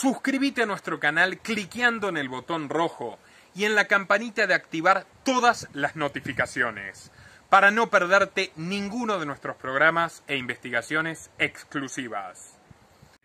Suscríbete a nuestro canal cliqueando en el botón rojo y en la campanita de activar todas las notificaciones para no perderte ninguno de nuestros programas e investigaciones exclusivas.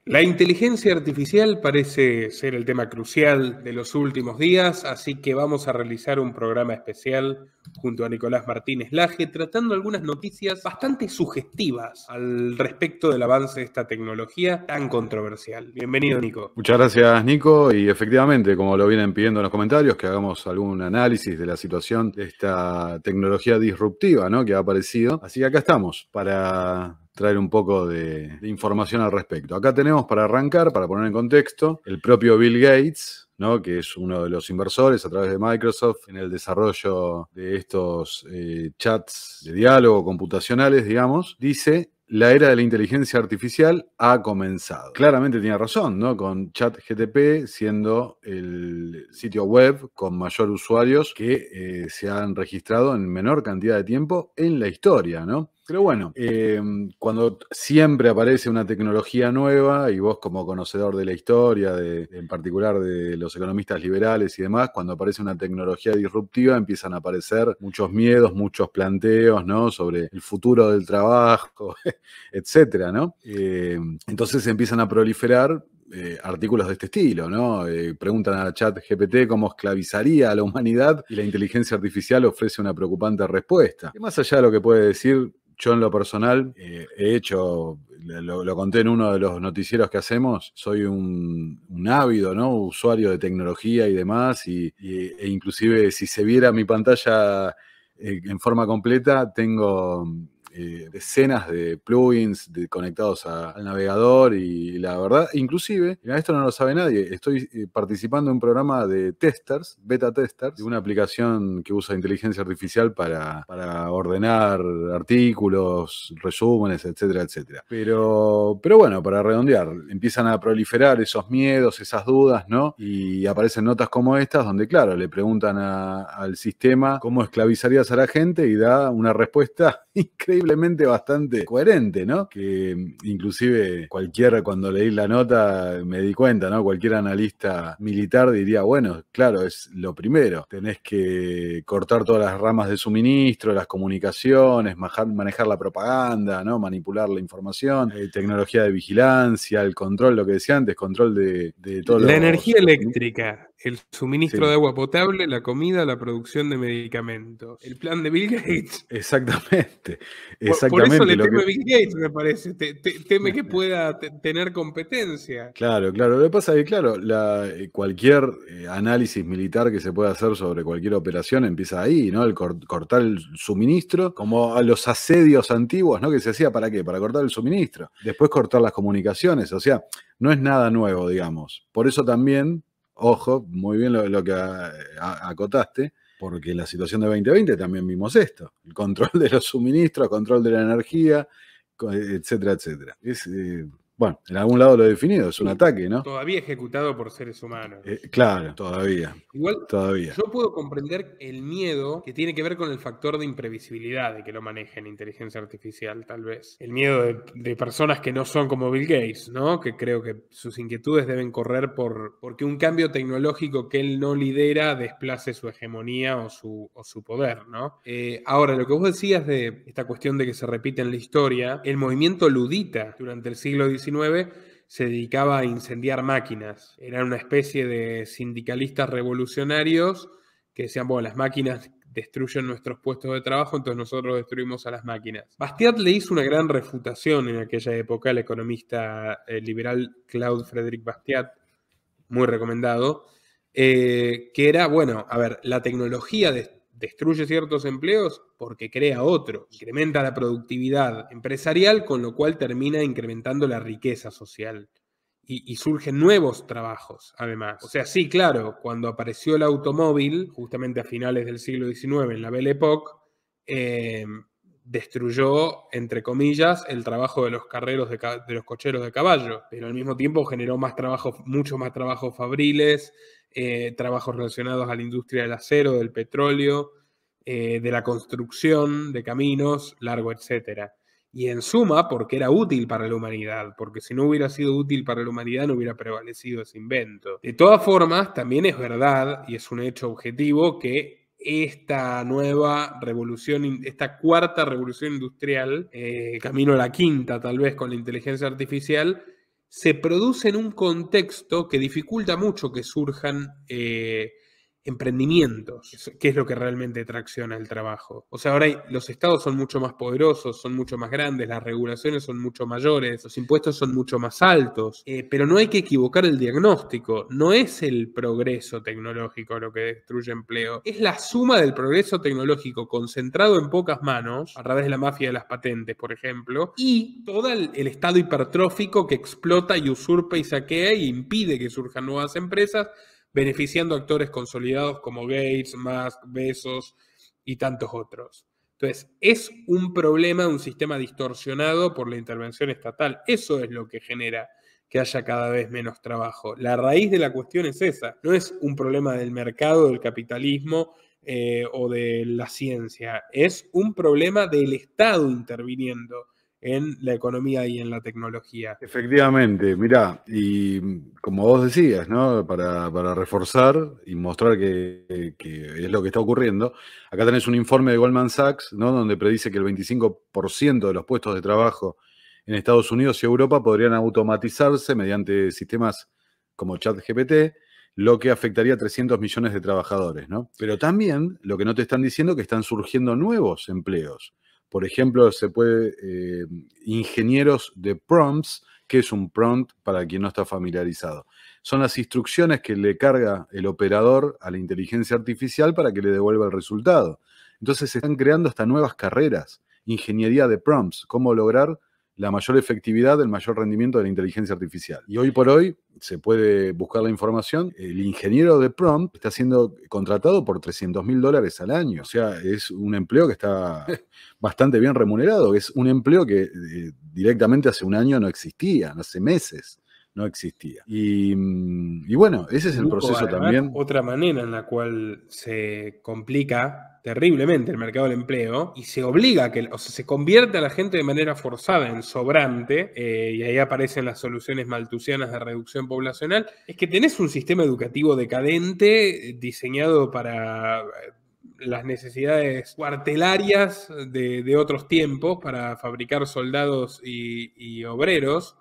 La inteligencia artificial parece ser el tema crucial de los últimos días, así que vamos a realizar un programa especial junto a Nicolás Martínez Laje, tratando algunas noticias bastante sugestivas al respecto del avance de esta tecnología tan controversial. Bienvenido, Nico. Muchas gracias, Nico. Y efectivamente, como lo vienen pidiendo en los comentarios, que hagamos algún análisis de la situación de esta tecnología disruptiva ¿no? que ha aparecido. Así que acá estamos para traer un poco de, información al respecto. Acá tenemos para arrancar, para poner en contexto, el propio Bill Gates, ¿no? que es uno de los inversores a través de Microsoft en el desarrollo de estos eh, chats de diálogo computacionales, digamos, dice la era de la inteligencia artificial ha comenzado. Claramente tiene razón, ¿no? Con ChatGTP siendo el sitio web con mayor usuarios que eh, se han registrado en menor cantidad de tiempo en la historia, ¿no? Pero bueno, eh, cuando siempre aparece una tecnología nueva, y vos como conocedor de la historia, en particular de los economistas liberales y demás, cuando aparece una tecnología disruptiva empiezan a aparecer muchos miedos, muchos planteos, ¿no? Sobre el futuro del trabajo, etcétera, eh, entonces empiezan a proliferar eh, artículos de este estilo, ¿no? preguntan a la chat GPT cómo esclavizaría a la humanidad y la inteligencia artificial ofrece una preocupante respuesta. más allá de lo que puede decir yo en lo personal eh, he hecho, lo, conté en uno de los noticieros que hacemos, soy un, ávido ¿no? usuario de tecnología y demás, e inclusive si se viera mi pantalla eh, en forma completa, tengo eh, decenas de plugins conectados al navegador y la verdad, inclusive, esto no lo sabe nadie, estoy eh, participando en un programa de testers, beta testers, de una aplicación que usa inteligencia artificial para, ordenar artículos, resúmenes, etcétera, etcétera. Pero, pero bueno, para redondear, empiezan a proliferar esos miedos, esas dudas, ¿no? Y aparecen notas como estas donde, claro, le preguntan al sistema cómo esclavizarías a la gente y da una respuesta increíble increíblemente bastante coherente, ¿no? Que mm, inclusive cualquier, cuando leí la nota, me di cuenta, ¿no? Cualquier analista militar diría, bueno, claro, es lo primero, tenés que cortar todas las ramas de suministro, las comunicaciones, manejar, la propaganda, ¿no? Manipular la información, eh, tecnología de vigilancia, el control, lo que decía antes, control de, todo. La energía eléctrica el suministro de agua potable, la comida, la producción de medicamentos. El plan de Bill Gates. Exactamente. Por, eso le teme Bill Gates, me parece. teme que pueda tener competencia. Claro, claro. Lo que pasa es que, claro, eh, cualquier eh, análisis militar que se pueda hacer sobre cualquier operación empieza ahí, ¿no? El cortar el suministro, como a los asedios antiguos, ¿no? Que se hacía para qué? Para cortar el suministro. Después cortar las comunicaciones. O sea, no es nada nuevo, digamos. Por eso también Ojo, muy bien lo, que ah, eh, acotaste, porque la situación de 2020 también vimos esto, el control de los suministros, control de la energía, etcétera, etcétera. Es, eh, bueno, en algún lado lo he definido, es un ataque, ¿no? Todavía ejecutado por seres humanos. Eh, claro, todavía. Igual, todavía. yo puedo comprender el miedo que tiene que ver con el factor de imprevisibilidad de que lo en inteligencia artificial, tal vez. El miedo de, personas que no son como Bill Gates, ¿no? Que creo que sus inquietudes deben correr por porque un cambio tecnológico que él no lidera desplace su hegemonía o su, poder, ¿no? Eh, ahora, lo que vos decías de esta cuestión de que se repite en la historia, el movimiento ludita durante el siglo XIX se dedicaba a incendiar máquinas. Eran una especie de sindicalistas revolucionarios que decían, bueno, las máquinas destruyen nuestros puestos de trabajo, entonces nosotros destruimos a las máquinas. Bastiat le hizo una gran refutación en aquella época al economista liberal Claude Frédéric Bastiat, muy recomendado, eh, que era, bueno, a ver, la tecnología de destruye ciertos empleos porque crea otro, incrementa la productividad empresarial, con lo cual termina incrementando la riqueza social. Y, surgen nuevos trabajos, además. O sea, sí, claro, cuando apareció el automóvil, justamente a finales del siglo XIX, en la Belle Époque, eh, destruyó, entre comillas, el trabajo de los carreros, de, los cocheros de caballo, pero al mismo tiempo generó más trabajo, mucho más trabajos fabriles, eh, trabajos relacionados a la industria del acero, del petróleo, eh, de la construcción, de caminos, largo, etcétera. Y en suma, porque era útil para la humanidad, porque si no hubiera sido útil para la humanidad no hubiera prevalecido ese invento. De todas formas, también es verdad, y es un hecho objetivo, que esta nueva revolución, esta cuarta revolución industrial, eh, camino a la quinta tal vez con la inteligencia artificial, se produce en un contexto que dificulta mucho que surjan eh, emprendimientos, que es lo que realmente tracciona el trabajo. O sea, ahora los estados son mucho más poderosos, son mucho más grandes, las regulaciones son mucho mayores, los impuestos son mucho más altos, eh, pero no hay que equivocar el diagnóstico, no es el progreso tecnológico lo que destruye empleo, es la suma del progreso tecnológico concentrado en pocas manos, a través de la mafia de las patentes, por ejemplo, y todo el, el estado hipertrófico que explota y usurpa y saquea y impide que surjan nuevas empresas beneficiando actores consolidados como Gates, Musk, Bezos y tantos otros. Entonces, es un problema de un sistema distorsionado por la intervención estatal. Eso es lo que genera que haya cada vez menos trabajo. La raíz de la cuestión es esa. No es un problema del mercado, del capitalismo eh, o de la ciencia. Es un problema del Estado interviniendo en la economía y en la tecnología. Efectivamente, mirá, y mm, como vos decías, ¿no? Para, reforzar y mostrar eh, que, es lo que está ocurriendo, acá tenés un informe de Goldman Sachs, ¿no? Donde predice que el 25% de los puestos de trabajo en Estados Unidos y Europa podrían automatizarse mediante sistemas como ChatGPT, lo que afectaría a 300 millones de trabajadores, Pero también lo que no te están diciendo es que están surgiendo nuevos empleos. Por ejemplo, se puede eh, ingenieros de prompts, que es un prompt para quien no está familiarizado. Son las instrucciones que le carga el operador a la inteligencia artificial para que le devuelva el resultado. Entonces se están creando hasta nuevas carreras, ingeniería de prompts, cómo lograr la mayor efectividad, el mayor rendimiento de la inteligencia artificial. Y hoy por hoy se puede buscar la información. El ingeniero de prompt está siendo contratado por 300 mil dólares al año. O sea, es un empleo que está bastante bien remunerado. Es un empleo que eh, directamente hace un año no existía, hace meses no existía. Mm, y, bueno, ese es el proceso también. Otra manera en la cual se complica terriblemente el mercado del empleo y se obliga a que, o se convierte a la gente de manera forzada en sobrante, eh, y ahí aparecen las soluciones maltusianas de reducción poblacional, es que tenés un sistema educativo decadente eh, diseñado para eh, las necesidades cuartelarias de, otros tiempos para fabricar soldados y obreros,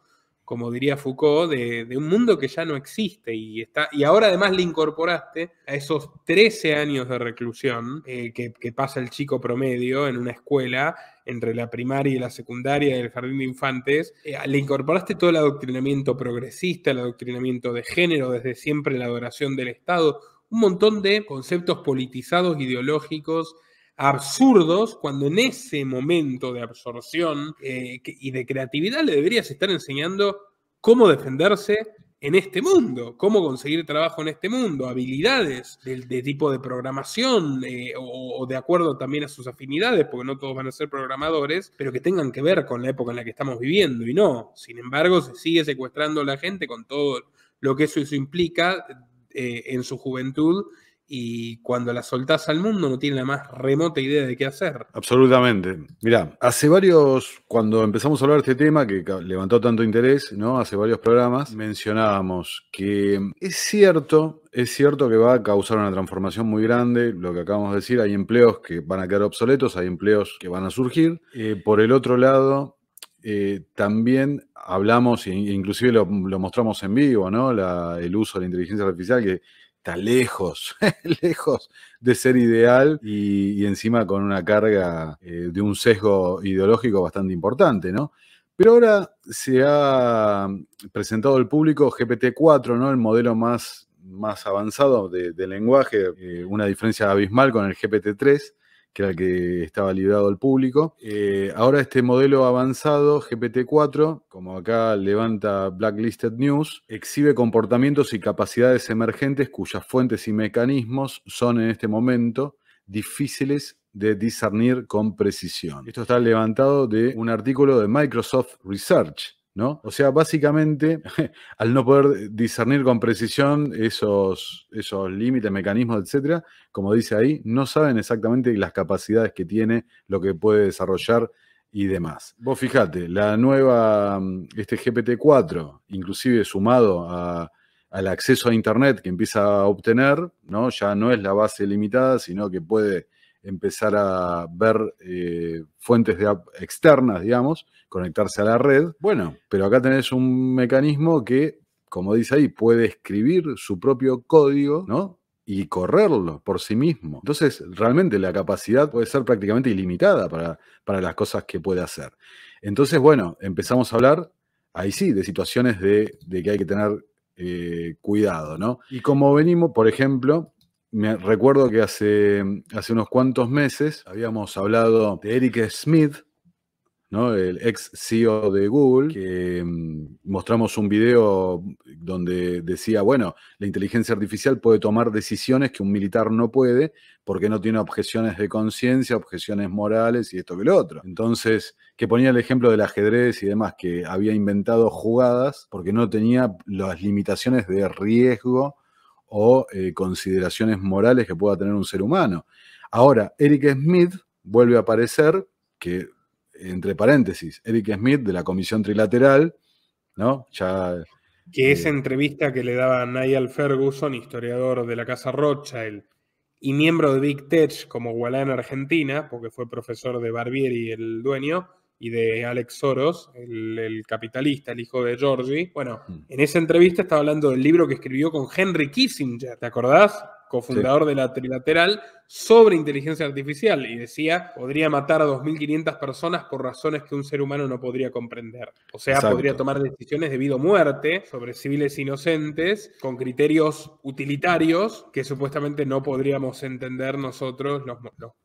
como diría Foucault, de, un mundo que ya no existe y, está, y ahora además le incorporaste a esos 13 años de reclusión eh, que, pasa el chico promedio en una escuela entre la primaria y la secundaria el jardín de infantes, eh, le incorporaste todo el adoctrinamiento progresista, el adoctrinamiento de género, desde siempre la adoración del Estado, un montón de conceptos politizados, ideológicos, absurdos cuando en ese momento de absorción eh, y de creatividad le deberías estar enseñando cómo defenderse en este mundo, cómo conseguir trabajo en este mundo, habilidades de, tipo de programación eh, o, de acuerdo también a sus afinidades, porque no todos van a ser programadores, pero que tengan que ver con la época en la que estamos viviendo y no. Sin embargo, se sigue secuestrando a la gente con todo lo que eso, implica eh, en su juventud y cuando la soltás al mundo no tiene la más remota idea de qué hacer. Absolutamente. Mirá, hace varios, cuando empezamos a hablar de este tema, que levantó tanto interés, ¿no? Hace varios programas, mencionábamos que mm, es cierto, es cierto que va a causar una transformación muy grande, lo que acabamos de decir, hay empleos que van a quedar obsoletos, hay empleos que van a surgir. Eh, por el otro lado, eh, también hablamos, e inclusive lo, mostramos en vivo, ¿no? el uso de la inteligencia artificial, que está lejos, lejos de ser ideal y, encima con una carga eh, de un sesgo ideológico bastante importante, ¿no? Pero ahora se ha mm, presentado al público GPT-4, ¿no? El modelo más, más avanzado de, lenguaje, eh, una diferencia abismal con el GPT-3 que era el que estaba liberado al público. Eh, ahora este modelo avanzado, GPT-4, como acá levanta Blacklisted News, exhibe comportamientos y capacidades emergentes cuyas fuentes y mecanismos son en este momento difíciles de discernir con precisión. Esto está levantado de un artículo de Microsoft Research, o sea, básicamente, al no poder discernir con precisión esos, esos límites, mecanismos, etcétera, como dice ahí, no saben exactamente las capacidades que tiene, lo que puede desarrollar y demás. Vos fijate, la nueva, mm, este GPT-4, inclusive sumado al acceso a Internet que empieza a obtener, ¿no? ya no es la base limitada, sino que puede empezar a ver eh, fuentes de app externas, digamos, conectarse a la red. Bueno, pero acá tenés un mecanismo que, como dice ahí, puede escribir su propio código, Y correrlo por sí mismo. Entonces, realmente la capacidad puede ser prácticamente ilimitada para, las cosas que puede hacer. Entonces, bueno, empezamos a hablar, ahí sí, de situaciones de, que hay que tener eh, cuidado, ¿no? Y como venimos, por ejemplo, me recuerdo que hace, hace unos cuantos meses habíamos hablado de Eric Smith, ¿no? el ex CEO de Google, que mm, mostramos un video donde decía, bueno, la inteligencia artificial puede tomar decisiones que un militar no puede porque no tiene objeciones de conciencia, objeciones morales y esto que lo otro. Entonces, que ponía el ejemplo del ajedrez y demás, que había inventado jugadas porque no tenía las limitaciones de riesgo o eh, consideraciones morales que pueda tener un ser humano. Ahora, Eric Smith vuelve a aparecer, que entre paréntesis, Eric Smith de la Comisión Trilateral, ¿no? Ya, que esa eh, entrevista que le daba Niall Ferguson, historiador de la Casa Rothschild y miembro de Big Tech como Gualán Argentina, porque fue profesor de Barbieri el dueño, y de Alex Soros, el, capitalista, el hijo de Georgie. Bueno, mm. en esa entrevista estaba hablando del libro que escribió con Henry Kissinger, ¿te acordás? cofundador de la Trilateral, sobre inteligencia artificial y decía, podría matar a 2.500 personas por razones que un ser humano no podría comprender. O sea, podría tomar decisiones debido a muerte sobre civiles inocentes con criterios utilitarios que supuestamente no podríamos entender nosotros,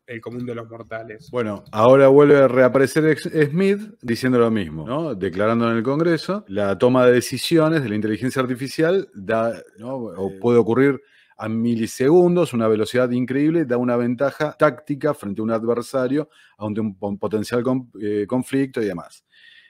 el común de los mortales. Bueno, ahora vuelve a reaparecer Smith diciendo lo mismo, ¿no? declarando en el Congreso la toma de decisiones de la inteligencia artificial da, ¿no? puede ocurrir a milisegundos, una velocidad increíble, da una ventaja táctica frente a un adversario, ante un potencial eh, conflicto y demás.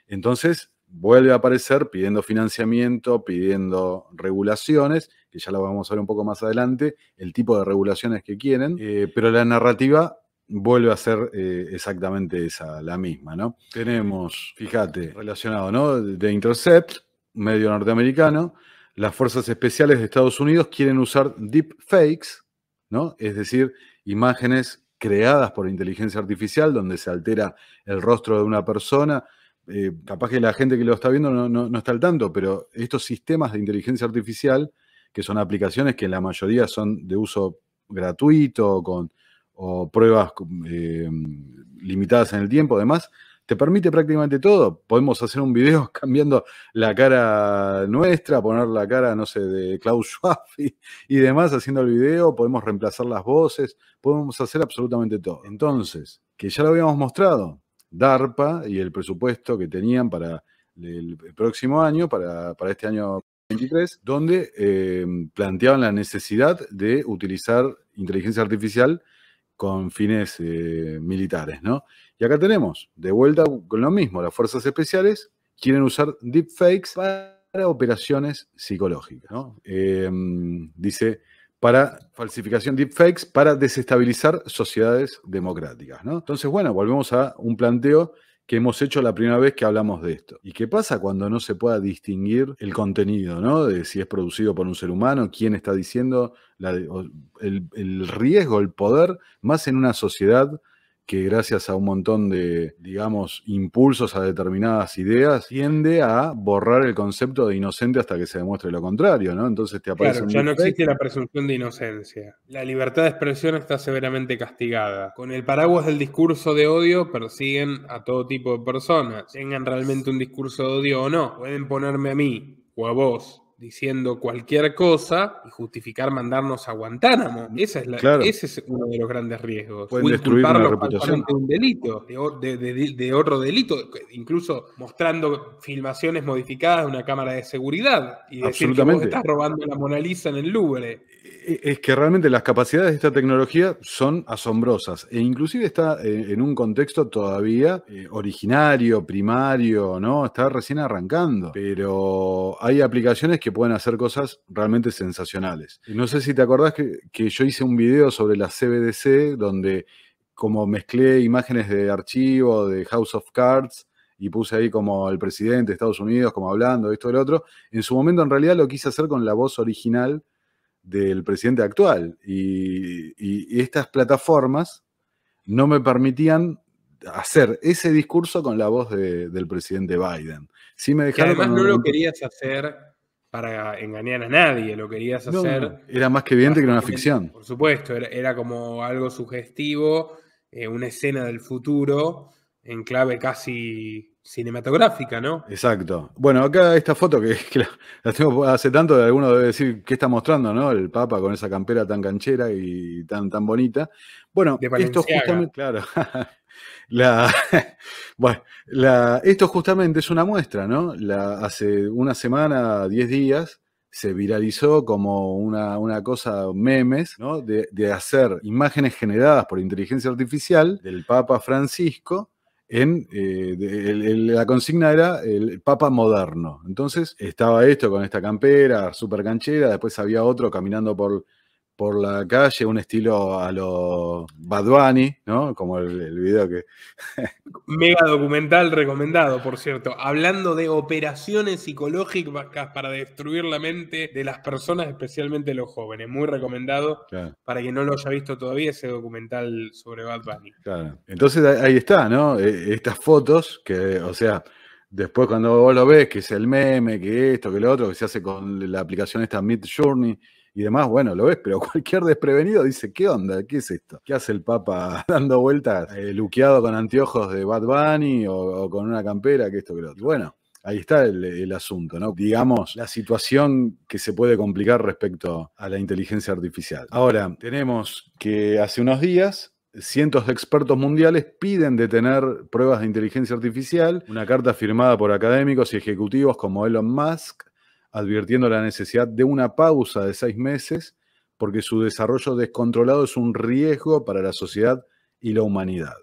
Entonces, vuelve a aparecer pidiendo financiamiento, pidiendo regulaciones, que ya lo vamos a ver un poco más adelante, el tipo de regulaciones que quieren, eh, pero la narrativa vuelve a ser eh, exactamente esa, la misma, ¿no? Tenemos, fíjate, relacionado, ¿no? De Intercept, medio norteamericano, las fuerzas especiales de Estados Unidos quieren usar deepfakes, ¿no? Es decir, imágenes creadas por inteligencia artificial donde se altera el rostro de una persona. Eh, capaz que la gente que lo está viendo no, está al tanto, pero estos sistemas de inteligencia artificial, que son aplicaciones que en la mayoría son de uso gratuito, con, o pruebas eh, limitadas en el tiempo, además, te permite prácticamente todo. Podemos hacer un video cambiando la cara nuestra, poner la cara, no sé, de Klaus Schwab y, demás haciendo el video, podemos reemplazar las voces, podemos hacer absolutamente todo. Entonces, que ya lo habíamos mostrado, DARPA y el presupuesto que tenían para el próximo año, para, este año 23, donde eh, planteaban la necesidad de utilizar inteligencia artificial con fines eh, militares, ¿no? Y acá tenemos, de vuelta con lo mismo, las fuerzas especiales quieren usar deepfakes para operaciones psicológicas. Em, dice, para falsificación deepfakes, para desestabilizar sociedades democráticas. ¿no? Entonces, bueno, volvemos a un planteo que hemos hecho la primera vez que hablamos de esto. ¿Y qué pasa cuando no se pueda distinguir el contenido, ¿no? De si es producido por un ser humano, quién está diciendo, el, el riesgo, el poder, más en una sociedad que gracias a un montón de, digamos, impulsos a determinadas ideas, tiende a borrar el concepto de inocente hasta que se demuestre lo contrario, ¿no? Entonces te aparece... Claro, ya no existe la presunción de inocencia. La libertad de expresión está severamente castigada. Con el paraguas del discurso de odio persiguen a todo tipo de personas, tengan realmente un discurso de odio o no, pueden ponerme a mí o a vos diciendo cualquier cosa y justificar mandarnos a Guantánamo. Esa es Ese es uno de los grandes riesgos. Pueden destruir la reputación. De un delito, de, otro delito, incluso mostrando filmaciones modificadas de una cámara de seguridad y decir que vos estás robando la Mona Lisa en el Louvre. Eh, es que realmente las capacidades de esta tecnología son asombrosas e inclusive está eh, en un contexto todavía eh, originario, primario, ¿no? Está recién arrancando, pero hay aplicaciones que pueden hacer cosas realmente sensacionales. No sé si te acordás que, yo hice un video sobre la CBDC donde como mezclé imágenes de archivo, de House of Cards, y puse ahí como el presidente de Estados Unidos, como hablando, esto, el otro. En su momento, en realidad, lo quise hacer con la voz original del presidente actual. Y, estas plataformas no me permitían hacer ese discurso con la voz del presidente Biden. Sí me además no lo querías hacer para engañar a nadie, lo querías hacer. Era más que evidente que era una ficción. Por supuesto, era, como algo sugestivo, eh, una escena del futuro en clave casi cinematográfica, ¿no? Exacto. Bueno, acá esta foto que, la, tengo hace tanto, de alguno debe decir qué está mostrando, ¿no? El Papa con esa campera tan canchera y tan, tan bonita. Bueno, esto justamente, claro. la, bueno, esto justamente es una muestra, ¿no? La, hace una semana, diez días, se viralizó como una, cosa, memes, ¿no? de hacer imágenes generadas por inteligencia artificial del Papa Francisco eh, la consigna era el Papa moderno. Entonces estaba esto con esta campera, super canchera, después había otro caminando por por la calle, un estilo a lo Bad ¿no? Como el, video que... Mega documental recomendado, por cierto. Hablando de operaciones psicológicas para destruir la mente de las personas, especialmente los jóvenes. Muy recomendado para quien no lo haya visto todavía ese documental sobre Bad Claro. Entonces ahí está, ¿no? E, estas fotos que, o sea Después cuando vos lo ves, que es el meme, que esto, que lo otro, que se hace con la aplicación esta Mid Journey y demás, bueno, lo ves, pero cualquier desprevenido dice, ¿qué onda? ¿Qué es esto? ¿Qué hace el Papa dando vueltas, eh, luqueado con anteojos de Bad Bunny o, con una campera, que esto, que lo otro? Bueno, ahí está el asunto, ¿no? Digamos, la situación que se puede complicar respecto a la inteligencia artificial. Ahora, tenemos que hace unos días cientos de expertos mundiales piden detener pruebas de inteligencia artificial, una carta firmada por académicos y ejecutivos como Elon Musk, advirtiendo la necesidad de una pausa de seis meses porque su desarrollo descontrolado es un riesgo para la sociedad y la humanidad.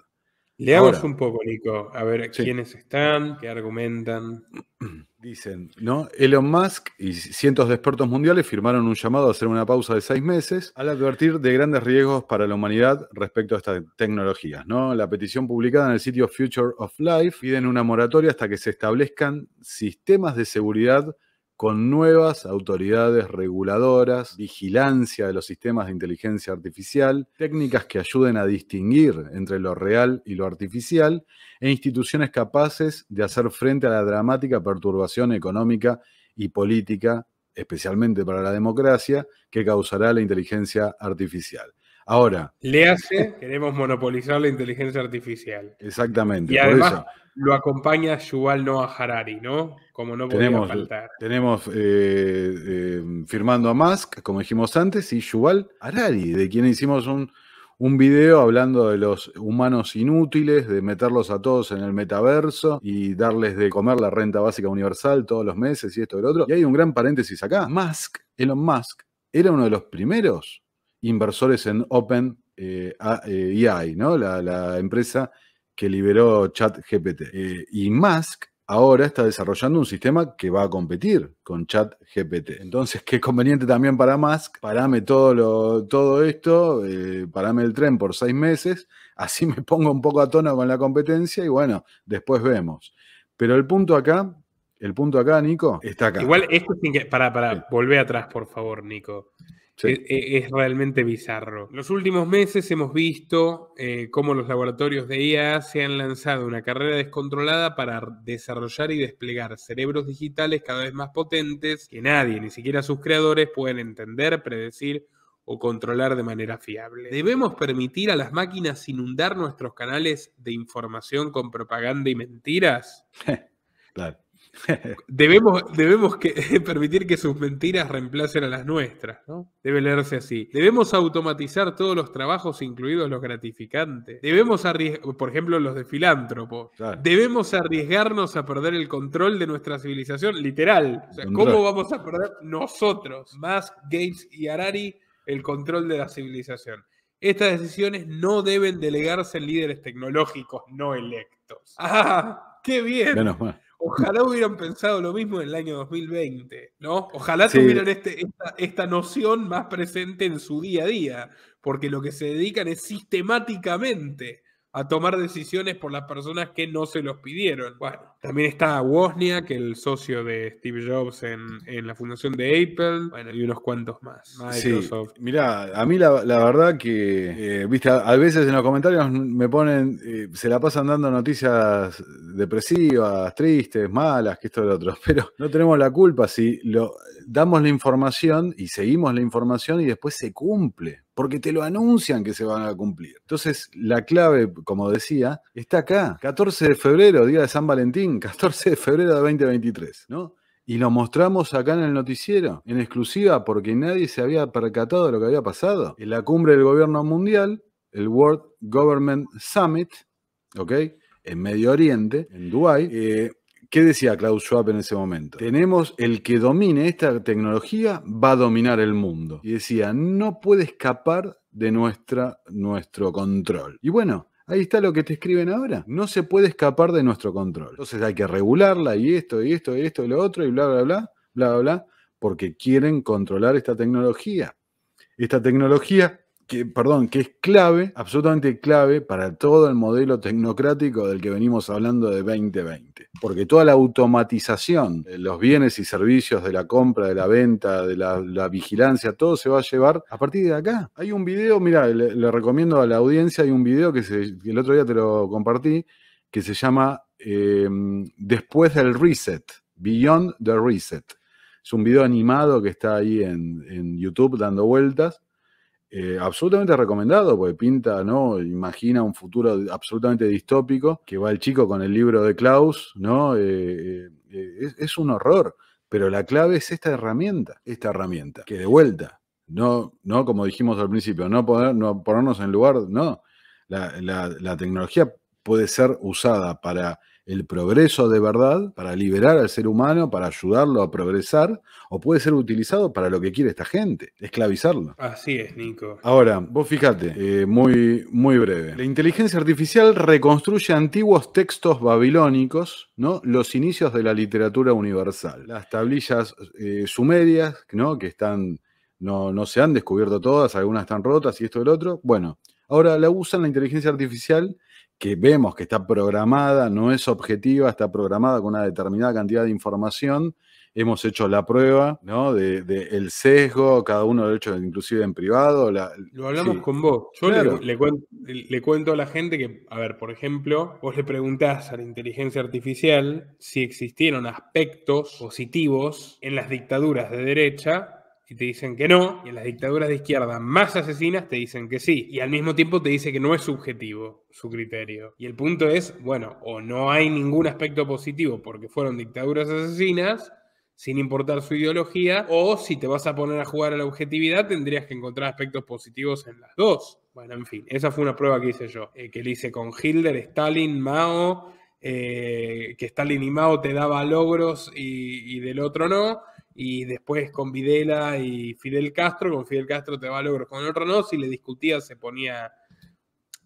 Leamos un poco, Nico, a ver quiénes están, qué argumentan. Dicen, ¿no? Elon Musk y cientos de expertos mundiales firmaron un llamado a hacer una pausa de seis meses al advertir de grandes riesgos para la humanidad respecto a estas tecnologías, ¿no? La petición publicada en el sitio Future of Life piden una moratoria hasta que se establezcan sistemas de seguridad con nuevas autoridades reguladoras, vigilancia de los sistemas de inteligencia artificial, técnicas que ayuden a distinguir entre lo real y lo artificial, e instituciones capaces de hacer frente a la dramática perturbación económica y política, especialmente para la democracia, que causará la inteligencia artificial. Ahora. Le hace, queremos monopolizar la inteligencia artificial. Exactamente. Y además lo acompaña Yuval Noah Harari, ¿no? Como no podía faltar. Tenemos eh, eh, firmando a Musk, como dijimos antes, y Yuval Harari, de quien hicimos un, un video hablando de los humanos inútiles, de meterlos a todos en el metaverso y darles de comer la renta básica universal todos los meses y esto y lo otro. Y hay un gran paréntesis acá. Musk, Elon Musk, era uno de los primeros inversores en Open eh, AI, eh, e ¿no? La, empresa que liberó ChatGPT. Eh, y Musk ahora está desarrollando un sistema que va a competir con ChatGPT. Entonces, qué conveniente también para Musk, parame todo, todo esto, parame el tren por seis meses, así me pongo un poco a tono con la competencia y bueno, después vemos. Pero el punto acá el punto acá, Nico, está acá. Igual, esto sin que, para, para, volver atrás, por favor, Nico. E, e, es, realmente bizarro. Los últimos meses hemos visto eh, cómo los laboratorios de IA se han lanzado una carrera descontrolada para desarrollar y desplegar cerebros digitales cada vez más potentes que nadie, ni siquiera sus creadores, pueden entender, predecir o controlar de manera fiable. ¿Debemos permitir a las máquinas inundar nuestros canales de información con propaganda y mentiras? claro debemos, debemos que, permitir que sus mentiras reemplacen a las nuestras, ¿no? Debe leerse así. Debemos automatizar todos los trabajos, incluidos los gratificantes. Debemos arriesgar, por ejemplo, los de filántropo. Debemos arriesgarnos a perder el control de nuestra civilización, literal. ¿Cómo vamos a perder nosotros, más Gates y Harari, el control de la civilización? Estas decisiones no deben delegarse en líderes tecnológicos no electos. ¡Ah! ¡Qué bien! Menos mal. Ojalá hubieran pensado lo mismo en el año 2020, ¿no? Ojalá tuvieran este, esta, noción más presente en su día a día, porque lo que se dedican es sistemáticamente a tomar decisiones por las personas que no se los pidieron. Bueno, también está Wozniak, el socio de Steve Jobs en, la fundación de Apple, bueno, y unos cuantos más. Microsoft. Mirá, a mí la, verdad que, eh, viste, a, veces en los comentarios me ponen, eh, se la pasan dando noticias depresivas, tristes, malas, que esto y lo otro, pero no tenemos la culpa si lo, damos la información y seguimos la información y después se cumple porque te lo anuncian que se van a cumplir. Entonces, la clave, como decía, está acá, 14 de febrero, día de San Valentín, 14 de febrero de 2023, ¿no? Y lo mostramos acá en el noticiero, en exclusiva, porque nadie se había percatado de lo que había pasado. En la cumbre del gobierno mundial, el World Government Summit, ¿ok? En Medio Oriente, en Dubái, eh, ¿Qué decía Klaus Schwab en ese momento? Tenemos el que domine esta tecnología va a dominar el mundo. Y decía, no puede escapar de nuestra, nuestro control. Y bueno, Ahí está lo que te escriben ahora. No se puede escapar de nuestro control. Entonces hay que regularla y esto, y esto, y esto, y lo otro, y bla, bla, bla, bla, bla, porque quieren controlar esta tecnología. Esta tecnología que, perdón, que es clave, absolutamente clave para todo el modelo tecnocrático del que venimos hablando de 2020. Porque toda la automatización, los bienes y servicios de la compra, de la venta, de la, vigilancia, todo se va a llevar a partir de acá. Hay un video, mira, le, recomiendo a la audiencia, hay un video que, el otro día te lo compartí, que se llama em, Después del Reset, Beyond the Reset. Es un video animado que está ahí en, en YouTube dando vueltas eh, absolutamente recomendado, porque pinta, ¿no? Imagina un futuro absolutamente distópico, que va el chico con el libro de Klaus, ¿no? Eh, eh, es, un horror, pero la clave es esta herramienta, esta herramienta, que de vuelta, no, no como dijimos al principio, no, no ponernos en lugar, no. la tecnología puede ser usada para el progreso de verdad, para liberar al ser humano, para ayudarlo a progresar, o puede ser utilizado para lo que quiere esta gente, esclavizarlo. Así es, Nico. Ahora, vos fíjate, eh, muy, muy breve. La inteligencia artificial reconstruye antiguos textos babilónicos, ¿no? Los inicios de la literatura universal. Las tablillas eh, sumerias, ¿no? Que están, no, se han descubierto todas, algunas están rotas y esto y el otro. Bueno, ahora la usan la inteligencia artificial que vemos que está programada, no es objetiva, está programada con una determinada cantidad de información. Hemos hecho la prueba, ¿no? De, el sesgo, cada uno lo ha hecho inclusive en privado. lo hablamos con vos. Yo le, le, cuento, le, cuento, a la gente que, a ver, por ejemplo, vos le preguntás a la inteligencia artificial si existieron aspectos positivos en las dictaduras de derecha y te dicen que no, y en las dictaduras de izquierda más asesinas te dicen que sí, y al mismo tiempo te dice que no es subjetivo su criterio. Y el punto es, bueno, o no hay ningún aspecto positivo porque fueron dictaduras asesinas, sin importar su ideología, o si te vas a poner a jugar a la objetividad, tendrías que encontrar aspectos positivos en las dos. Bueno, en fin, esa fue una prueba que hice yo, eh, que le hice con Hitler, Stalin, Mao, eh, que Stalin y Mao te daba logros y del otro no y después con Videla y Fidel Castro, con Fidel Castro te va a lograr con el otro no, si le discutía se ponía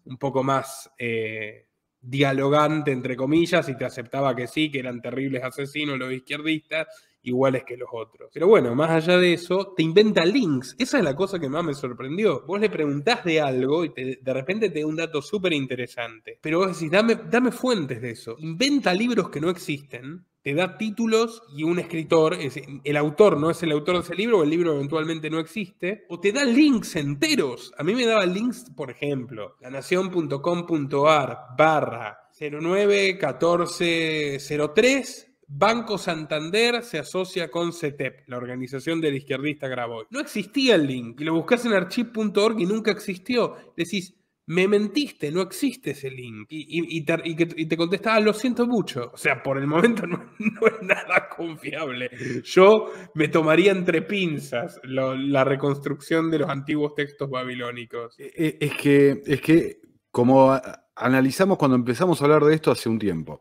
un poco más eh, dialogante, entre comillas, y te aceptaba que sí, que eran terribles asesinos los izquierdistas, iguales que los otros. Pero bueno, más allá de eso, te inventa links. Esa es la cosa que más me sorprendió. Vos le preguntás de algo y de repente te da un dato súper interesante. Pero vos decís, dame, dame fuentes de eso. Inventa libros que no existen te da títulos y un escritor, el autor no es el autor de ese libro, o el libro eventualmente no existe, o te da links enteros. A mí me daba links, por ejemplo, lanación.com.ar barra 091403 Banco Santander se asocia con CETEP, la organización del izquierdista Graboy. No existía el link y lo buscas en archive.org y nunca existió. Decís, me mentiste, no existe ese link. Y, te, contestaban, ah, lo siento mucho. O sea, por el momento no, es nada confiable. Yo me tomaría entre pinzas la reconstrucción de los antiguos textos babilónicos. Eh, eh, es que, es que, como analizamos cuando empezamos a hablar de esto hace un tiempo,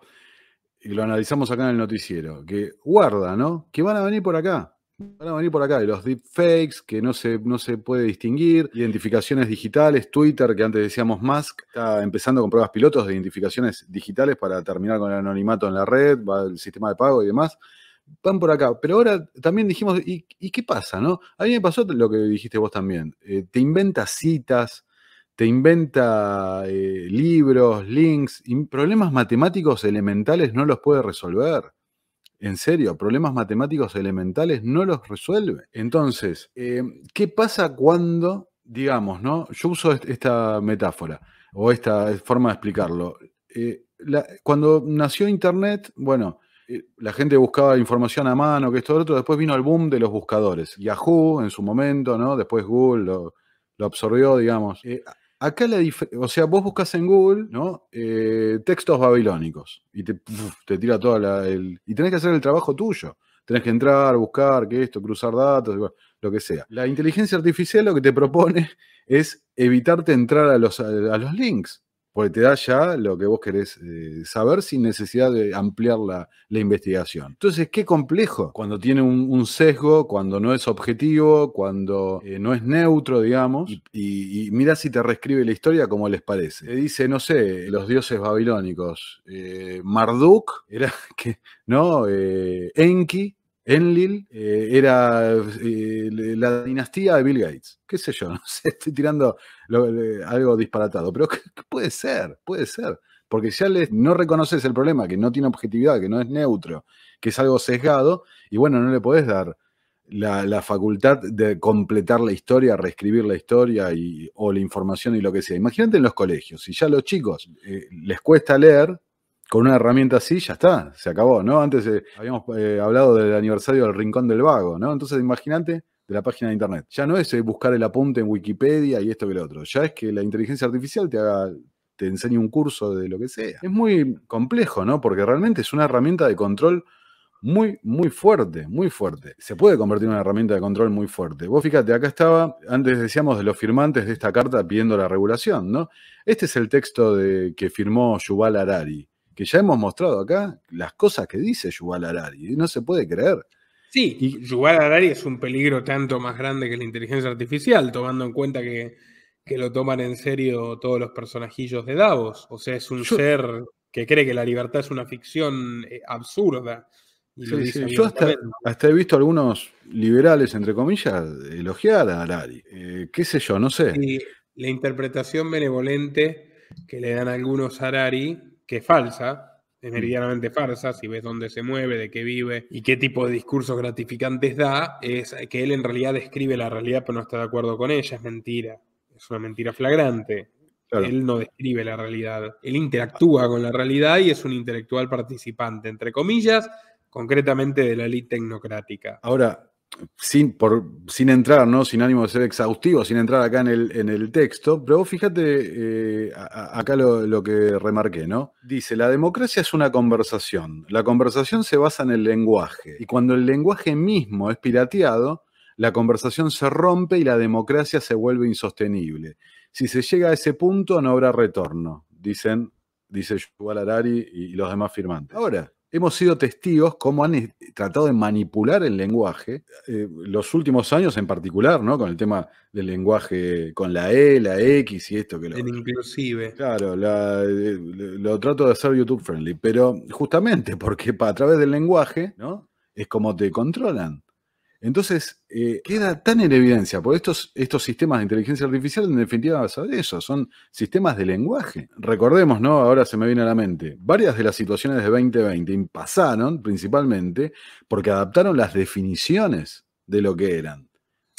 y lo analizamos acá en el noticiero, que guarda, ¿no? Que van a venir por acá. Van a venir por acá. Y los deepfakes, que no se, no se puede distinguir, identificaciones digitales, Twitter, que antes decíamos Musk, está empezando con pruebas pilotos de identificaciones digitales para terminar con el anonimato en la red, va el sistema de pago y demás. Van por acá. Pero ahora también dijimos, ¿y, qué pasa, no? A mí me pasó lo que dijiste vos también. Eh, te inventas citas, te inventa eh, libros, links, problemas matemáticos elementales no los puede resolver. En serio, problemas matemáticos elementales no los resuelve. Entonces, em, ¿qué pasa cuando, digamos, ¿no? Yo uso esta metáfora o esta eh, forma de explicarlo. Eh, cuando nació Internet, bueno, la gente buscaba información a mano, que esto, otro, después vino el boom de los buscadores. Yahoo en su momento, ¿no? Después Google lo, absorbió, digamos. Acá la o sea, vos buscas en Google, ¿no? Eh, textos babilónicos y te, tira toda la. El, y tenés que hacer el trabajo tuyo. Tenés que entrar, buscar, que esto, cruzar datos, lo que sea. La inteligencia artificial lo que te propone es evitarte entrar a a los links porque te da ya lo que vos querés eh, saber sin necesidad de ampliar la, investigación. Entonces, qué complejo cuando tiene un, sesgo, cuando no es objetivo, cuando eh, no es neutro, digamos, y, y, mira si te reescribe la historia como les parece. dice, no sé, los dioses babilónicos, eh, Marduk, era que, ¿no? Enki, Enlil eh, era eh, la dinastía de Bill Gates. ¿Qué sé yo? No sé, estoy tirando algo disparatado, pero puede ser, puede ser. Porque si ya no reconoces el problema, que no tiene objetividad, que no es neutro, que es algo sesgado, y bueno, no le podés dar la, facultad de completar la historia, reescribir la historia y, o la información y lo que sea. Imagínate en los colegios, si ya a los chicos eh, les cuesta leer, con una herramienta así ya está, se acabó, ¿no? Antes eh, habíamos eh, hablado del aniversario del Rincón del Vago, ¿no? Entonces, imagínate de la página de internet. Ya no es eh, buscar el apunte en Wikipedia y esto que lo otro. Ya es que la inteligencia artificial te haga te enseñe un curso de lo que sea. Es muy complejo, ¿no? Porque realmente es una herramienta de control muy, muy fuerte, muy fuerte. Se puede convertir en una herramienta de control muy fuerte. Vos fíjate, acá estaba, antes decíamos de los firmantes de esta carta pidiendo la regulación, ¿no? Este es el texto de, que firmó Yuval Harari que ya hemos mostrado acá las cosas que dice Yuval Harari, y no se puede creer. Sí, y, Yuval Harari es un peligro tanto más grande que la inteligencia artificial, tomando en cuenta que, lo toman en serio todos los personajillos de Davos. O sea, es un ser que cree que la libertad es una ficción eh, absurda. Yo hasta, he visto algunos liberales, entre comillas, elogiar a Harari. Eh, ¿Qué sé yo? No sé. y la interpretación benevolente que le dan algunos a Harari que es falsa, es mm. meridianamente falsa, si ves dónde se mueve, de qué vive y qué tipo de discursos gratificantes da, es que él en realidad describe la realidad pero no está de acuerdo con ella, es mentira, es una mentira flagrante. Él no describe la realidad, él interactúa con la realidad y es un intelectual participante, entre comillas, concretamente de la élite tecnocrática. Ahora, sin, por, sin entrar, ¿no? sin ánimo de ser exhaustivo, sin entrar acá en el, en el texto, pero vos fíjate eh, acá lo, que remarqué, ¿no? Dice, la democracia es una conversación. La conversación se basa en el lenguaje. Y cuando el lenguaje mismo es pirateado, la conversación se rompe y la democracia se vuelve insostenible. Si se llega a ese punto, no habrá retorno, dicen, dice Yuval y los demás firmantes. Ahora, hemos sido testigos cómo han eh, tratado de manipular el lenguaje, eh, los últimos años en particular, ¿no? Con el tema del lenguaje con la E, la X y esto que lo... inclusive. Claro, eh, lo trato de hacer YouTube friendly, pero justamente porque a través del lenguaje, ¿no? Es como te controlan. Entonces, eh, queda tan en evidencia, porque estos, estos sistemas de inteligencia artificial, en definitiva, son eso, son sistemas de lenguaje. Recordemos, ¿no? Ahora se me viene a la mente, varias de las situaciones de 2020 pasaron principalmente porque adaptaron las definiciones de lo que eran.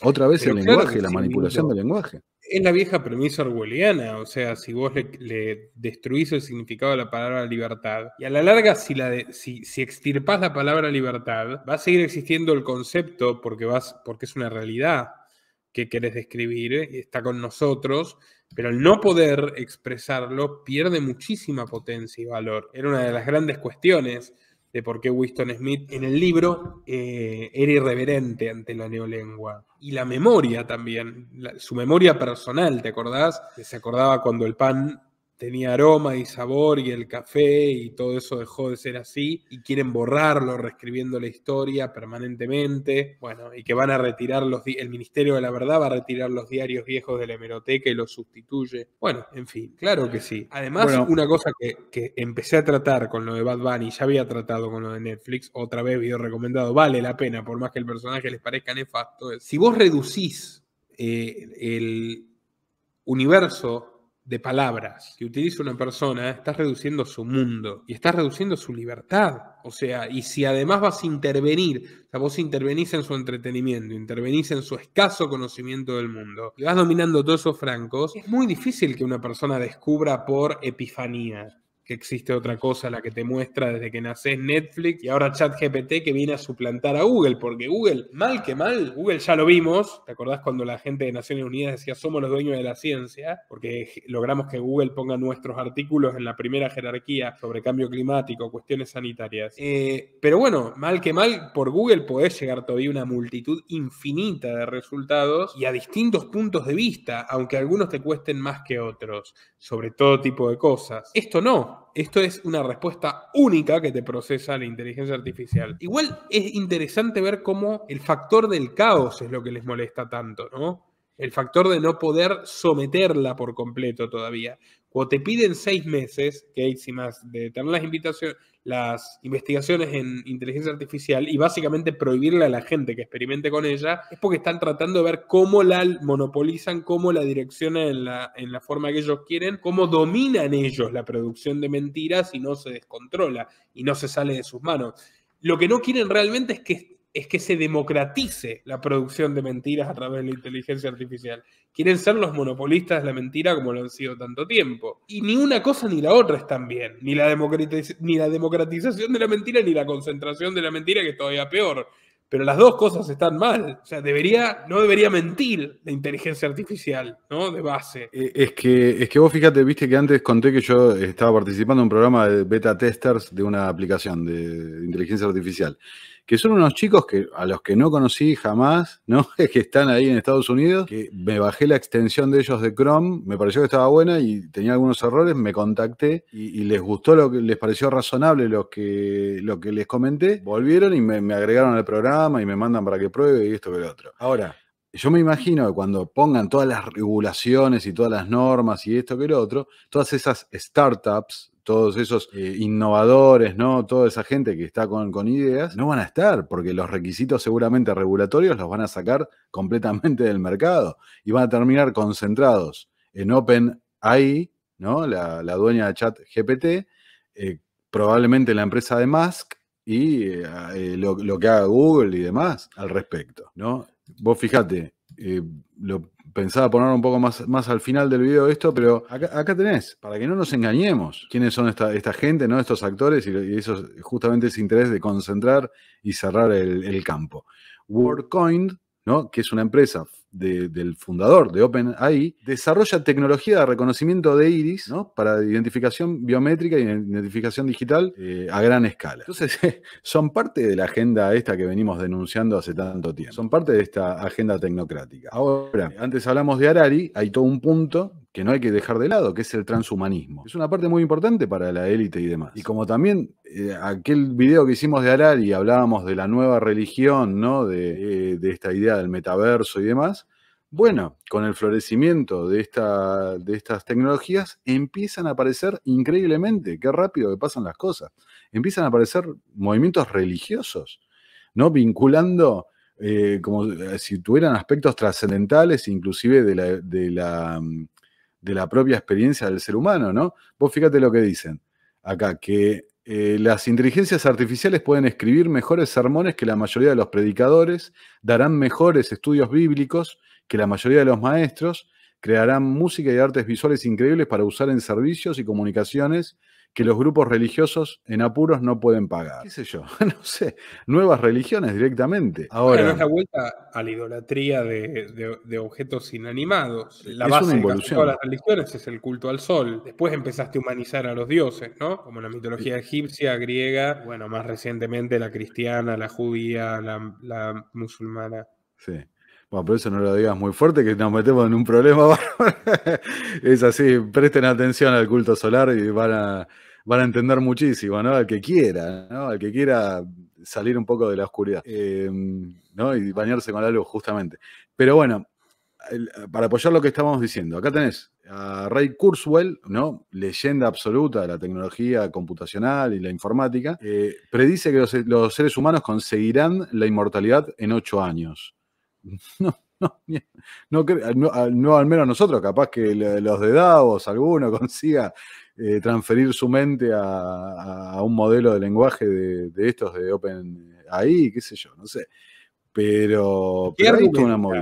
Otra vez el lenguaje, la manipulación del lenguaje es la vieja premisa orwelliana, o sea, si vos le, destruís el significado de la palabra libertad, y a la larga si, la de, si, si, extirpás la palabra libertad, va a seguir existiendo el concepto porque, vas, porque es una realidad que querés describir, está con nosotros, pero el no poder expresarlo pierde muchísima potencia y valor. Era una de las grandes cuestiones de por qué Winston Smith en el libro eh, era irreverente ante la neolengua. Y la memoria también, su memoria personal, ¿te acordás? Se acordaba cuando el pan tenía aroma y sabor y el café y todo eso dejó de ser así y quieren borrarlo reescribiendo la historia permanentemente, bueno, y que van a retirar los, el Ministerio de la Verdad va a retirar los diarios viejos de la hemeroteca y los sustituye. Bueno, en fin, claro que sí. Además, una cosa que, empecé a tratar con lo de Bad Bunny, ya había tratado con lo de Netflix, otra vez video recomendado, vale la pena, por más que el personaje les parezca nefasto, si vos reducís eh, el universo de palabras que utiliza una persona, estás reduciendo su mundo y estás reduciendo su libertad. O sea, y si además vas a intervenir, o sea, vos intervenís en su entretenimiento, intervenís en su escaso conocimiento del mundo y vas dominando todos esos francos, es muy difícil que una persona descubra por epifanía que existe otra cosa, la que te muestra desde que nacés Netflix y ahora ChatGPT que viene a suplantar a Google, porque Google, mal que mal, Google ya lo vimos, ¿te acordás cuando la gente de Naciones Unidas decía somos los dueños de la ciencia? Porque logramos que Google ponga nuestros artículos en la primera jerarquía sobre cambio climático, cuestiones sanitarias. Eh, pero bueno, mal que mal, por Google podés llegar todavía una multitud infinita de resultados y a distintos puntos de vista, aunque algunos te cuesten más que otros, sobre todo tipo de cosas. Esto no, esto es una respuesta única que te procesa la inteligencia artificial. Igual es interesante ver cómo el factor del caos es lo que les molesta tanto, ¿no? El factor de no poder someterla por completo todavía. Cuando te piden seis meses, que hay más de tener las, invitaciones, las investigaciones en inteligencia artificial y básicamente prohibirle a la gente que experimente con ella, es porque están tratando de ver cómo la monopolizan, cómo la direccionan en la, en la forma que ellos quieren, cómo dominan ellos la producción de mentiras y no se descontrola y no se sale de sus manos. Lo que no quieren realmente es que es que se democratice la producción de mentiras a través de la inteligencia artificial. Quieren ser los monopolistas de la mentira como lo han sido tanto tiempo. Y ni una cosa ni la otra están bien. Ni la, ni la democratización de la mentira ni la concentración de la mentira, que es todavía peor. Pero las dos cosas están mal. O sea, debería, no debería mentir la inteligencia artificial, ¿no? De base. Eh, es que, es que vos fíjate, viste que antes conté que yo estaba participando en un programa de beta testers de una aplicación de inteligencia artificial que son unos chicos que, a los que no conocí jamás, ¿no? que están ahí en Estados Unidos, que me bajé la extensión de ellos de Chrome, me pareció que estaba buena y tenía algunos errores, me contacté y, les gustó lo que les pareció razonable lo que, lo que les comenté, volvieron y me, me agregaron al programa y me mandan para que pruebe y esto que lo otro. Ahora, yo me imagino que cuando pongan todas las regulaciones y todas las normas y esto que lo otro, todas esas startups, todos esos eh, innovadores, ¿no? Toda esa gente que está con, ideas, no van a estar, porque los requisitos seguramente regulatorios los van a sacar completamente del mercado y van a terminar concentrados en OpenAI, ¿no? La, dueña de ChatGPT, GPT, eh, probablemente la empresa de Musk y eh, lo, lo, que haga Google y demás al respecto, ¿no? vos fijate, eh, lo pensaba poner un poco más, más al final del video esto, pero acá, tenés, para que no nos engañemos, quiénes son esta, gente, ¿no? Estos actores, y, eso justamente ese interés de concentrar y cerrar el, campo. WorldCoin, ¿no? Que es una empresa del fundador de OpenAI, desarrolla tecnología de reconocimiento de iris para identificación biométrica y identificación digital eh, a gran escala. Entonces, son parte de la agenda esta que venimos denunciando hace tanto tiempo. Son parte de esta agenda tecnocrática. Ahora, antes hablamos de Arari, hay todo un punto que no hay que dejar de lado, que es el transhumanismo. Es una parte muy importante para la élite y demás. Y como también eh, aquel video que hicimos de Arari hablábamos de la nueva religión, ¿no? Eh, de, esta idea del metaverso y demás. Bueno, con el florecimiento de, esta, de estas tecnologías empiezan a aparecer increíblemente, qué rápido que pasan las cosas, empiezan a aparecer movimientos religiosos, ¿no? Vinculando eh, como si tuvieran aspectos trascendentales, inclusive de la, de la mm, de la propia experiencia del ser humano, ¿no? Vos fíjate lo que dicen acá, que eh, las inteligencias artificiales pueden escribir mejores sermones que la mayoría de los predicadores, darán mejores estudios bíblicos que la mayoría de los maestros, crearán música y artes visuales increíbles para usar en servicios y comunicaciones que los grupos religiosos en apuros no pueden pagar. ¿Qué sé yo? No sé. Nuevas religiones directamente. Ahora. es la vuelta a la idolatría de, objetos inanimados. La base de todas las religiones es el culto al sol. Después empezaste a humanizar a los dioses, ¿no? Como la mitología egipcia, griega, bueno, más recientemente la cristiana, la judía, la, la musulmana. Sí. Bueno, pero eso no lo digas muy fuerte, que nos metemos en un problema. es así, presten atención al culto solar y van a, van a entender muchísimo, ¿no? Al que quiera, ¿no? Al que quiera salir un poco de la oscuridad, eh, ¿no? Y bañarse con algo, justamente. Pero bueno, para apoyar lo que estábamos diciendo, acá tenés a Ray Kurzweil, ¿no? Leyenda absoluta de la tecnología computacional y la informática, eh, predice que los, los seres humanos conseguirán la inmortalidad en ocho años. No, No, ah, ah, no, al menos nosotros, capaz que los de Davos, alguno consiga eh, transferir su mente a, un modelo de lenguaje de, estos de Open qué sé yo, no sé. Pero, pero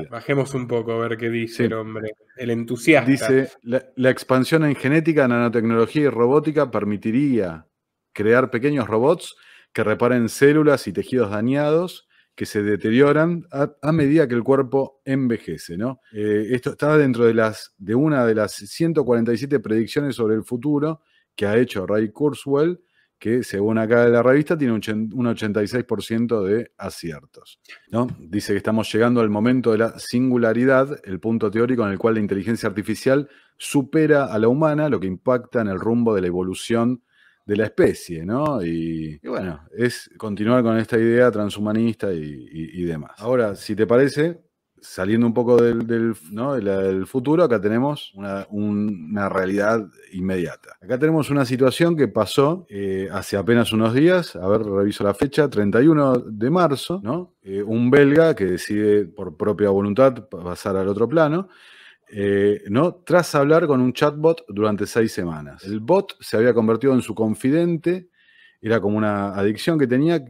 Bajemos un poco a ver qué dice el hombre, el entusiasta. Dice, la expansión en genética, nanotecnología y robótica permitiría crear pequeños robots que reparen células y tejidos dañados que se deterioran a, medida que el cuerpo envejece. ¿no? Eh, esto está dentro de, las, de una de las 147 predicciones sobre el futuro que ha hecho Ray Kurzweil, que según acá de la revista tiene un 86% de aciertos. ¿no? Dice que estamos llegando al momento de la singularidad, el punto teórico en el cual la inteligencia artificial supera a la humana, lo que impacta en el rumbo de la evolución de la especie, ¿no? Y, bueno, es continuar con esta idea transhumanista y, demás. Ahora, si te parece, saliendo un poco del, futuro, acá tenemos una, realidad inmediata. Acá tenemos una situación que pasó eh, hace apenas unos días, a ver, reviso la fecha, 31 de marzo, ¿no? Eh, un belga que decide por propia voluntad pasar al otro plano. Eh, ¿no? Tras hablar con un chatbot durante seis semanas. El bot se había convertido en su confidente, era como una adicción que tenía,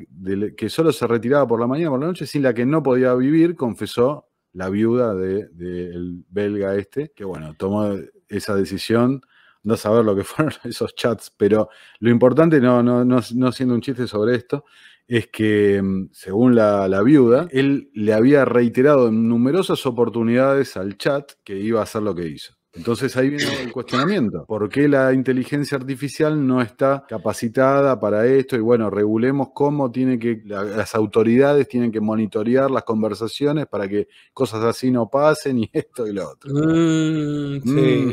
que solo se retiraba por la mañana, por la noche, sin la que no podía vivir, confesó la viuda del de, belga este, que bueno, tomó esa decisión. No saber lo que fueron esos chats, pero lo importante, no, no, no siendo un chiste sobre esto, es que, mm, según la, viuda, él le había reiterado en numerosas oportunidades al chat que iba a hacer lo que hizo. Entonces ahí viene el cuestionamiento. ¿Por qué la inteligencia artificial no está capacitada para esto? Y bueno, regulemos cómo tiene que, las autoridades tienen que monitorear las conversaciones para que cosas así no pasen y esto y lo otro. Mm, sí. Mm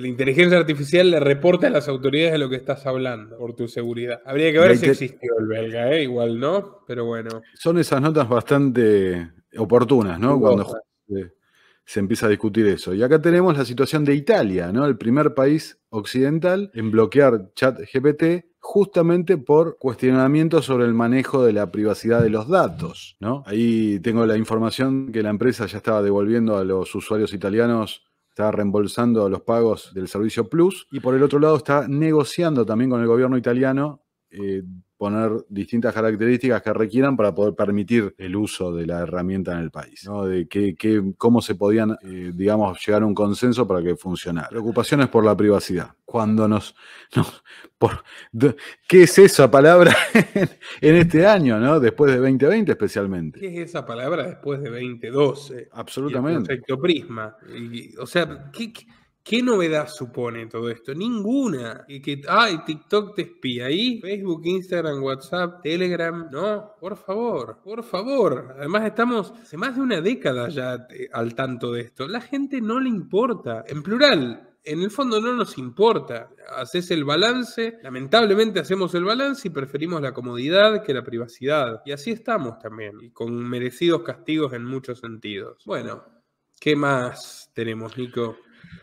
la inteligencia artificial le reporta a las autoridades de lo que estás hablando por tu seguridad. Habría que ver si existió el belga, ¿eh? igual no, pero bueno. Son esas notas bastante oportunas, ¿no? Cuando se empieza a discutir eso. Y acá tenemos la situación de Italia, ¿no? El primer país occidental en bloquear ChatGPT justamente por cuestionamientos sobre el manejo de la privacidad de los datos, ¿no? Ahí tengo la información que la empresa ya estaba devolviendo a los usuarios italianos está reembolsando los pagos del servicio Plus y por el otro lado está negociando también con el gobierno italiano eh, poner distintas características que requieran para poder permitir el uso de la herramienta en el país, ¿no? de cómo se podían, eh, digamos, llegar a un consenso para que funcionara. Preocupaciones por la privacidad. Cuando nos... ¿Qué es esa palabra en, este año, ¿no? después de 2020 especialmente? ¿Qué es esa palabra después de 2012? Eh, Absolutamente. Y Prisma. Y, o sea, ¿qué, qué ¿Qué novedad supone todo esto? Ninguna. Y que, ay, TikTok te espía ahí. Facebook, Instagram, WhatsApp, Telegram. No, por favor, por favor. Además estamos hace más de una década ya eh, al tanto de esto. La gente no le importa. En plural, en el fondo no nos importa. Haces el balance, lamentablemente hacemos el balance y preferimos la comodidad que la privacidad. Y así estamos también, y con merecidos castigos en muchos sentidos. Bueno, ¿qué más tenemos, Nico?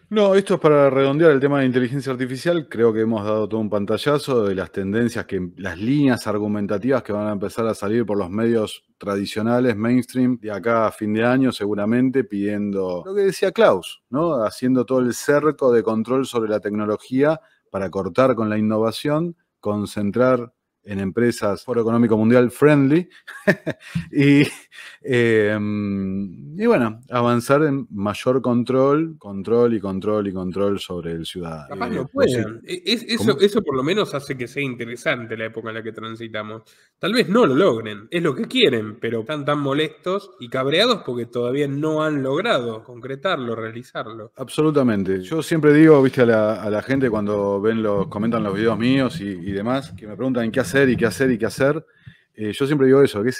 No, esto es para redondear el tema de inteligencia artificial. Creo que hemos dado todo un pantallazo de las tendencias, que, las líneas argumentativas que van a empezar a salir por los medios tradicionales, mainstream, y acá a fin de año seguramente, pidiendo lo que decía Klaus, ¿no? Haciendo todo el cerco de control sobre la tecnología para cortar con la innovación, concentrar en empresas Foro Económico Mundial friendly y Em, y bueno, avanzar en mayor control, control y control y control sobre el ciudadano. Capaz no pueden. E, eso, eso por lo menos hace que sea interesante la época en la que transitamos. Tal vez no lo logren, es lo que quieren, pero están tan molestos y cabreados porque todavía no han logrado concretarlo, realizarlo. Absolutamente. Yo siempre digo, viste, a la, gente cuando ven los, comentan los videos míos y demás, que me preguntan qué hacer y qué hacer y qué hacer eh, yo siempre digo eso, que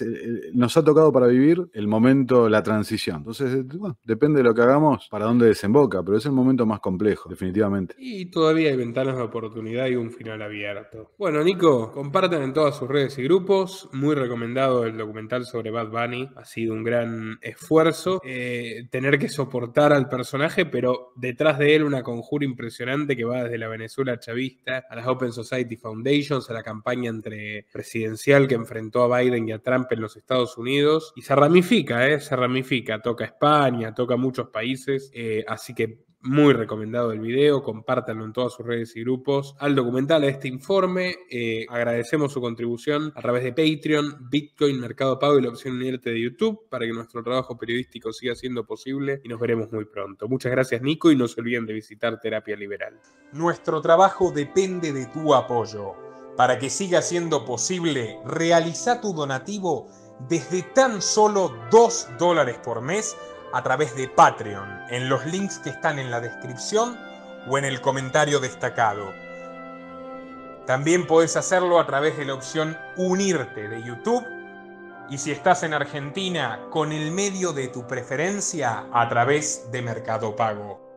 nos ha tocado para vivir el momento, la transición. Entonces, eh, depende de lo que hagamos, para dónde desemboca, pero es el momento más complejo, definitivamente. Y todavía hay ventanas de oportunidad y un final abierto. Bueno, Nico, compartan en todas sus redes y grupos. Muy recomendado el documental sobre Bad Bunny. Ha sido un gran esfuerzo eh, tener que soportar al personaje, pero detrás de él una conjura impresionante que va desde la Venezuela chavista a las Open Society Foundations, a la campaña entre presidencial que enfrenta a Biden y a Trump en los Estados Unidos. Y se ramifica, ¿eh? se ramifica, toca España, toca muchos países, eh, así que muy recomendado el video, compártanlo en todas sus redes y grupos. Al documental, a este informe, eh, agradecemos su contribución a través de Patreon, Bitcoin, Mercado Pago y la opción unirte de YouTube para que nuestro trabajo periodístico siga siendo posible y nos veremos muy pronto. Muchas gracias Nico y no se olviden de visitar Terapia Liberal. Nuestro trabajo depende de tu apoyo. Para que siga siendo posible, realiza tu donativo desde tan solo 2 dólares por mes a través de Patreon, en los links que están en la descripción o en el comentario destacado. También puedes hacerlo a través de la opción Unirte de YouTube y si estás en Argentina, con el medio de tu preferencia a través de Mercado Pago.